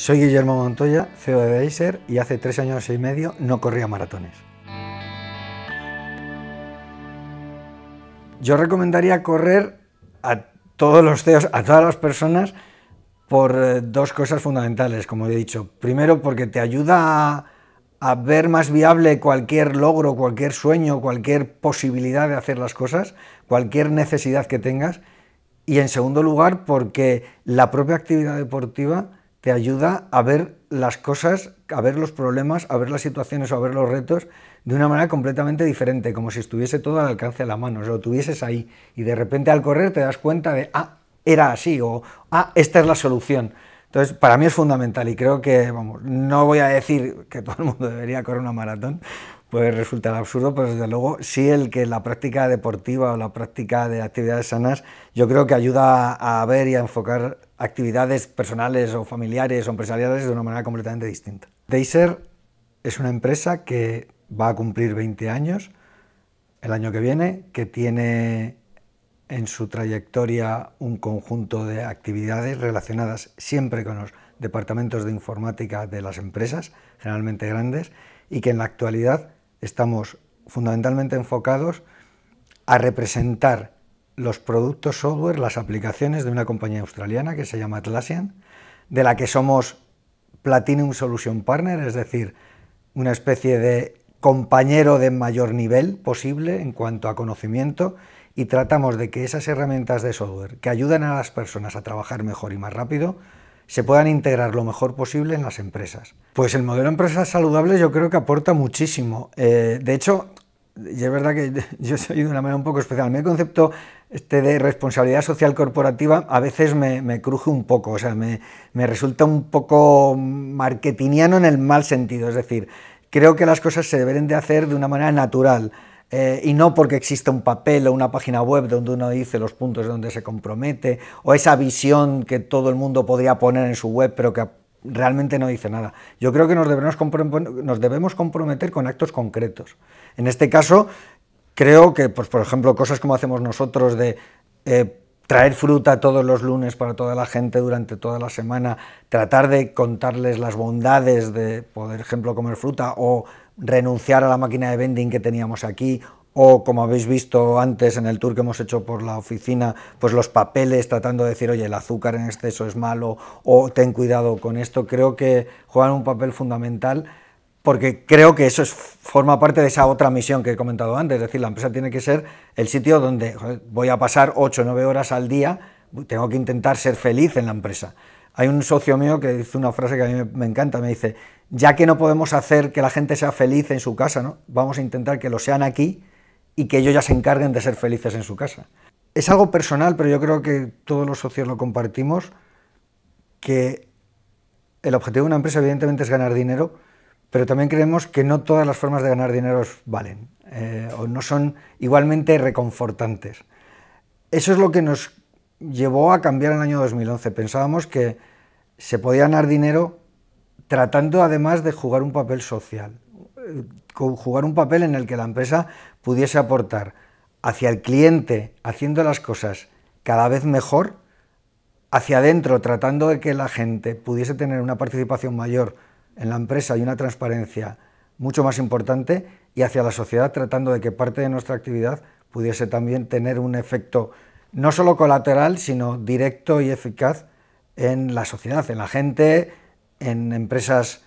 Soy Guillermo Montoya, CEO de Deiser y hace tres años y medio no corría maratones. Yo recomendaría correr a todos los CEOs, a todas las personas, por eh, dos cosas fundamentales, como he dicho. Primero, porque te ayuda a, a ver más viable cualquier logro, cualquier sueño, cualquier posibilidad de hacer las cosas, cualquier necesidad que tengas. Y en segundo lugar, porque la propia actividad deportiva te ayuda a ver las cosas, a ver los problemas, a ver las situaciones o a ver los retos de una manera completamente diferente, como si estuviese todo al alcance de la mano, o lo tuvieses ahí y de repente al correr te das cuenta de, ah, era así o, ah, esta es la solución. Entonces, para mí es fundamental y creo que, vamos, no voy a decir que todo el mundo debería correr una maratón, pues resulta absurdo, pero desde luego sí el que la práctica deportiva o la práctica de actividades sanas, yo creo que ayuda a ver y a enfocar actividades personales o familiares o empresariales de una manera completamente distinta. Deiser es una empresa que va a cumplir 20 años el año que viene, que tiene en su trayectoria un conjunto de actividades relacionadas siempre con los departamentos de informática de las empresas, generalmente grandes, y que en la actualidad estamos fundamentalmente enfocados a representar los productos software, las aplicaciones de una compañía australiana que se llama Atlassian, de la que somos Platinum Solution Partner, es decir, una especie de compañero de mayor nivel posible en cuanto a conocimiento y tratamos de que esas herramientas de software que ayudan a las personas a trabajar mejor y más rápido se puedan integrar lo mejor posible en las empresas. Pues el modelo empresas saludables yo creo que aporta muchísimo. Eh, de hecho, y es verdad que yo soy de una manera un poco especial. mi concepto este de responsabilidad social corporativa a veces me, cruje un poco, o sea, me, resulta un poco marketingiano en el mal sentido, es decir, creo que las cosas se deben de hacer de una manera natural eh, y no porque exista un papel o una página web donde uno dice los puntos donde se compromete o esa visión que todo el mundo podría poner en su web pero que realmente no dice nada. Yo creo que nos debemos, nos debemos comprometer con actos concretos. En este caso, creo que, pues, por ejemplo, cosas como hacemos nosotros de eh, traer fruta todos los lunes para toda la gente durante toda la semana, tratar de contarles las bondades de, poder, por ejemplo, comer fruta o renunciar a la máquina de vending que teníamos aquí o como habéis visto antes en el tour que hemos hecho por la oficina, pues los papeles tratando de decir, oye, el azúcar en exceso es malo o ten cuidado con esto, creo que juegan un papel fundamental porque creo que eso forma parte de esa otra misión que he comentado antes, es decir, la empresa tiene que ser el sitio donde voy a pasar 8 o 9 horas al día, tengo que intentar ser feliz en la empresa. Hay un socio mío que dice una frase que a mí me encanta, me dice, ya que no podemos hacer que la gente sea feliz en su casa, vamos a intentar que lo sean aquí y que ellos ya se encarguen de ser felices en su casa. Es algo personal, pero yo creo que todos los socios lo compartimos, que el objetivo de una empresa evidentemente es ganar dinero, pero también creemos que no todas las formas de ganar dinero valen eh, o no son igualmente reconfortantes. Eso es lo que nos llevó a cambiar en el año 2011. Pensábamos que se podía ganar dinero tratando además de jugar un papel social, eh, jugar un papel en el que la empresa pudiese aportar hacia el cliente, haciendo las cosas cada vez mejor, hacia adentro, tratando de que la gente pudiese tener una participación mayor en la empresa y una transparencia mucho más importante y hacia la sociedad tratando de que parte de nuestra actividad pudiese también tener un efecto no solo colateral, sino directo y eficaz en la sociedad, en la gente, en empresas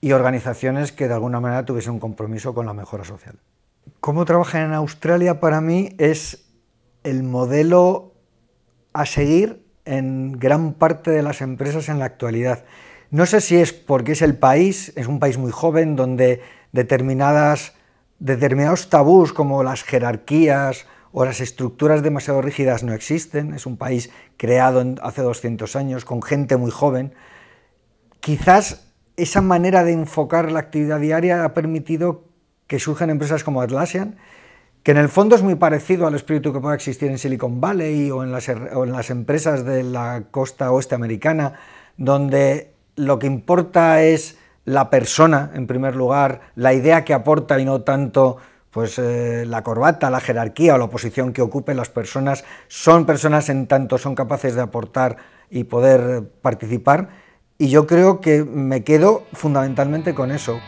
y organizaciones que de alguna manera tuviesen un compromiso con la mejora social. Cómo trabajan en Australia para mí es el modelo a seguir en gran parte de las empresas en la actualidad. No sé si es porque es el país, es un país muy joven donde determinados tabús como las jerarquías o las estructuras demasiado rígidas no existen, es un país creado hace 200 años con gente muy joven, quizás esa manera de enfocar la actividad diaria ha permitido que surjan empresas como Atlassian, que en el fondo es muy parecido al espíritu que puede existir en Silicon Valley o en las, o en las empresas de la costa oeste americana, donde lo que importa es la persona, en primer lugar, la idea que aporta y no tanto pues eh, la corbata, la jerarquía o la posición que ocupen las personas, son personas en tanto son capaces de aportar y poder participar. Y yo creo que me quedo fundamentalmente con eso.